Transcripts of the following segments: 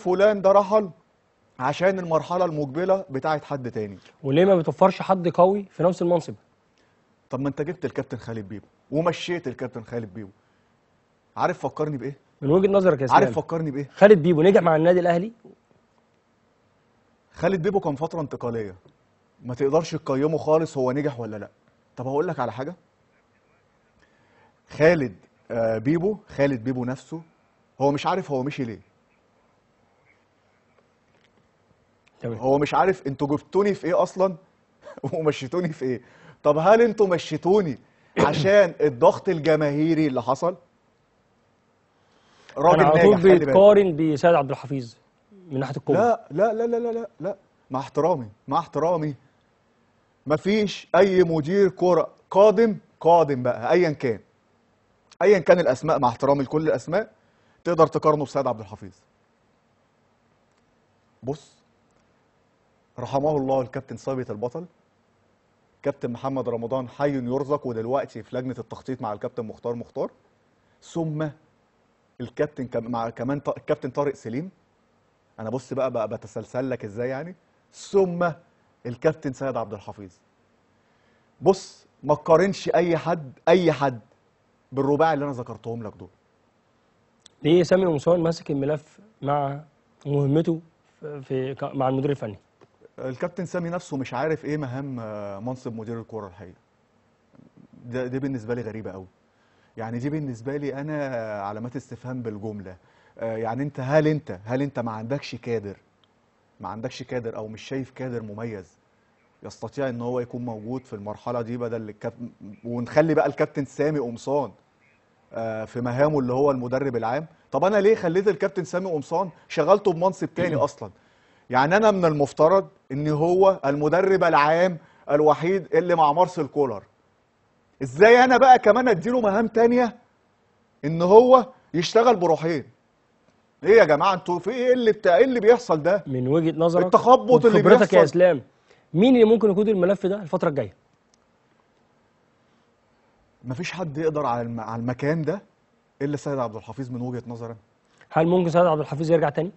فلان ده رحل عشان المرحله المقبله بتاعه حد تاني وليه ما بتوفرش حد قوي في نفس المنصب طب ما انت جبت الكابتن خالد بيبو ومشيت الكابتن خالد بيبو عارف فكرني بايه من وجهه نظرك يا سيدي عارف فكرني بايه خالد بيبو نجح مع النادي الاهلي خالد بيبو كان فتره انتقاليه ما تقدرش تقيمه خالص هو نجح ولا لا طب هقول لك على حاجه خالد آه، بيبو خالد بيبو نفسه هو مش عارف هو مشي ليه تمام. هو مش عارف انتوا جبتوني في ايه اصلا ومشيتوني في ايه طب هل انتوا مشيتوني عشان الضغط الجماهيري اللي حصل راجل على طول بيتقارن بسيد عبد الحفيظ من ناحيه الكوره لا لا لا لا لا لا مع احترامي مع احترامي مفيش اي مدير كره قادم قادم بقى ايا كان ايا كان الاسماء مع احترامي لكل الاسماء تقدر تقارنه بسيد عبد الحفيظ بص رحمه الله الكابتن ثابت البطل كابتن محمد رمضان حي يرزق ودلوقتي في لجنه التخطيط مع الكابتن مختار مختار ثم الكابتن كم مع كمان الكابتن طارق سليم انا بص بقى, بقى بتسلسل لك ازاي يعني ثم الكابتن سيد عبد الحفيظ بص ما تقارنش اي حد اي حد بالرباعي اللي انا ذكرتهم لك دول ليه سامي قمصان ماسك الملف مع مهمته في مع المدير الفني الكابتن سامي نفسه مش عارف ايه مهام آه، منصب مدير الكوره الحقيقه ده دي بالنسبه لي غريبه قوي يعني دي بالنسبه لي انا علامات استفهام بالجمله آه، يعني انت هل انت هل انت ما عندكش كادر ما عندكش كادر او مش شايف كادر مميز يستطيع ان هو يكون موجود في المرحله دي بدل الكابتن ونخلي بقى الكابتن سامي قمصان آه، في مهامه اللي هو المدرب العام طب انا ليه خليت الكابتن سامي قمصان شغلته بمنصب تاني اصلا يعني انا من المفترض ان هو المدرب العام الوحيد اللي مع مارسيل كولر ازاي انا بقى كمان اديله مهام تانية ان هو يشتغل بروحين ايه يا جماعه انتوا في ايه اللي بتاع ايه اللي بيحصل ده من وجهه نظرك التخبط اللي بيحصل يا اسلام مين اللي ممكن يقود الملف ده الفتره الجايه مفيش حد يقدر على على المكان ده الا سيد عبد الحفيظ من وجهه نظري هل ممكن سيد عبد الحفيظ يرجع تاني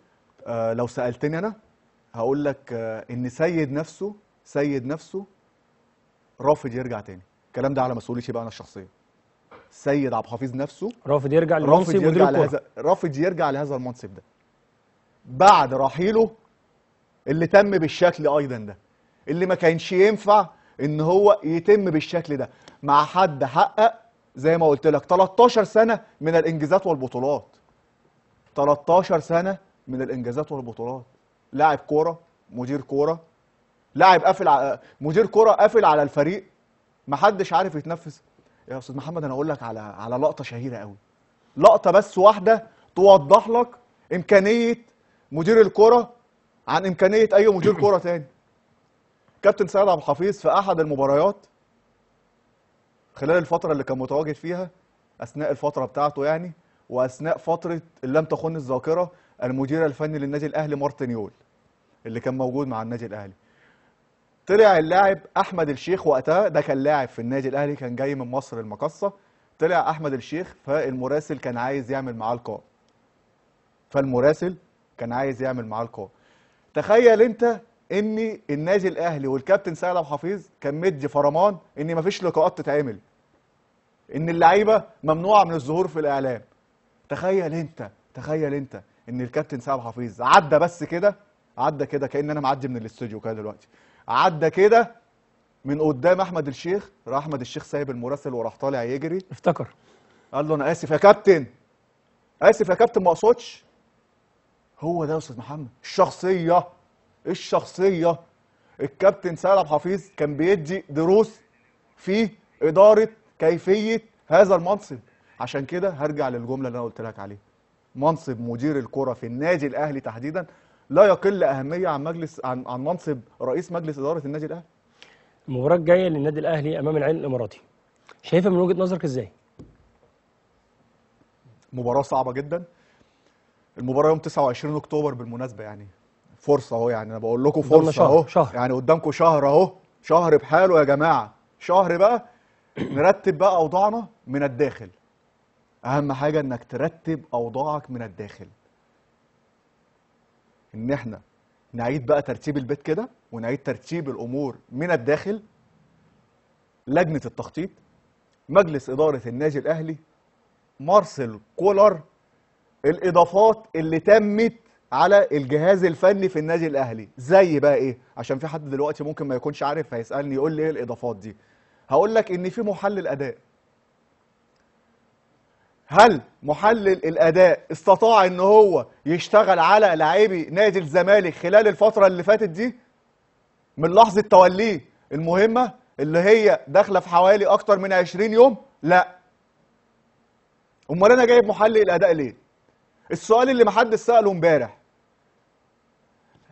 آه لو سالتني انا هقول لك آه، ان سيد نفسه سيد نفسه رافض يرجع تاني الكلام ده على مسؤوليتي بقى انا الشخصيه سيد عبد الحفيظ نفسه رافض يرجع رافض يرجع لهذا رافض يرجع لهذا المنصب ده بعد رحيله اللي تم بالشكل ايضا ده اللي ما كانش ينفع ان هو يتم بالشكل ده مع حد حقق زي ما قلت لك 13 سنه من الانجازات والبطولات 13 سنه من الانجازات والبطولات لاعب كوره مدير كوره لاعب قافل ع... مدير كوره قافل على الفريق محدش عارف يتنفس يا استاذ محمد انا اقول لك على على لقطه شهيره قوي لقطه بس واحده توضح لك امكانيه مدير الكوره عن امكانيه اي مدير كوره تاني كابتن سيد عبد الحفيظ في احد المباريات خلال الفتره اللي كان متواجد فيها اثناء الفتره بتاعته يعني واثناء فتره لم تخن الذاكره المدير الفني للنادي الاهلي مارتن يول اللي كان موجود مع النادي الاهلي طلع اللاعب احمد الشيخ وقتها ده كان لاعب في النادي الاهلي كان جاي من مصر المقصه طلع احمد الشيخ فالمراسل كان عايز يعمل معاه لقاء فالمراسل كان عايز يعمل معاه لقاء تخيل انت ان النادي الاهلي والكابتن سعد ابو حفيظ كان مدي فرمان ان مفيش لقاءات تتعمل ان اللعيبه ممنوعه من الظهور في الاعلام تخيل انت تخيل انت ان الكابتن سعد حفيظ عدى بس كده عدى كده كان انا معدي من الاستوديو كده دلوقتي عدى كده من قدام احمد الشيخ راح احمد الشيخ سايب المراسل وراح طالع يجري افتكر قال له انا اسف يا كابتن اسف يا كابتن ما اقصدش هو ده يا استاذ محمد الشخصيه الشخصيه الكابتن سيد عبد الحفيظ كان بيدي دروس في اداره كيفيه هذا المنصب عشان كده هرجع للجمله اللي انا قلت لك عليها منصب مدير الكره في النادي الاهلي تحديدا لا يقل اهميه عن مجلس عن عن منصب رئيس مجلس اداره النادي الاهلي المباراه الجايه للنادي الاهلي امام العين الاماراتي شايفها من وجهه نظرك ازاي مباراه صعبه جدا المباراه يوم 29 اكتوبر بالمناسبه يعني فرصه اهو يعني انا بقول لكم فرصه اهو يعني قدامكم شهر اهو شهر بحاله يا جماعه شهر بقى نرتب بقى اوضاعنا من الداخل اهم حاجه انك ترتب اوضاعك من الداخل ان احنا نعيد بقى ترتيب البيت كده ونعيد ترتيب الامور من الداخل لجنه التخطيط مجلس اداره النادي الاهلي مارسيل كولر الاضافات اللي تمت على الجهاز الفني في النادي الاهلي زي بقى ايه عشان في حد دلوقتي ممكن ما يكونش عارف فيسالني يقول لي ايه الاضافات دي هقول لك ان في محلل اداء هل محلل الاداء استطاع ان هو يشتغل على لاعبي نادي الزمالك خلال الفتره اللي فاتت دي من لحظه توليه المهمه اللي هي داخله في حوالي اكتر من 20 يوم لا امال انا جايب محلل الاداء ليه السؤال اللي محدش ساله امبارح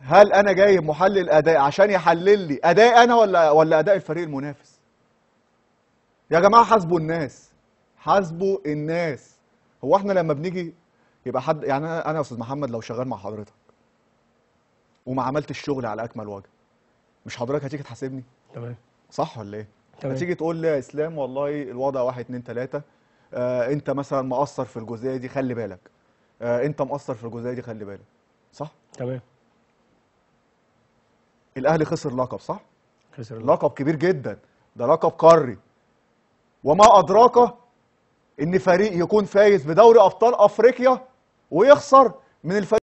هل انا جايب محلل اداء عشان يحلل لي اداء انا ولا ولا اداء الفريق المنافس يا جماعه حاسبوا الناس حاسبوا الناس هو احنا لما بنيجي يبقى حد يعني انا انا يا استاذ محمد لو شغال مع حضرتك وما عملت الشغل على اكمل وجه مش حضرتك هتيجي تحاسبني تمام صح ولا ايه تمام. هتيجي تقول لي يا اسلام والله الوضع واحد اتنين تلاته آه انت مثلا مقصر في الجزئيه دي خلي بالك آه انت مقصر في الجزئيه دي خلي بالك صح تمام الاهلي خسر لقب صح خسر لقب كبير جدا ده لقب قاري وما ادراكه ان فريق يكون فايز بدوري ابطال افريقيا ويخسر من الفريق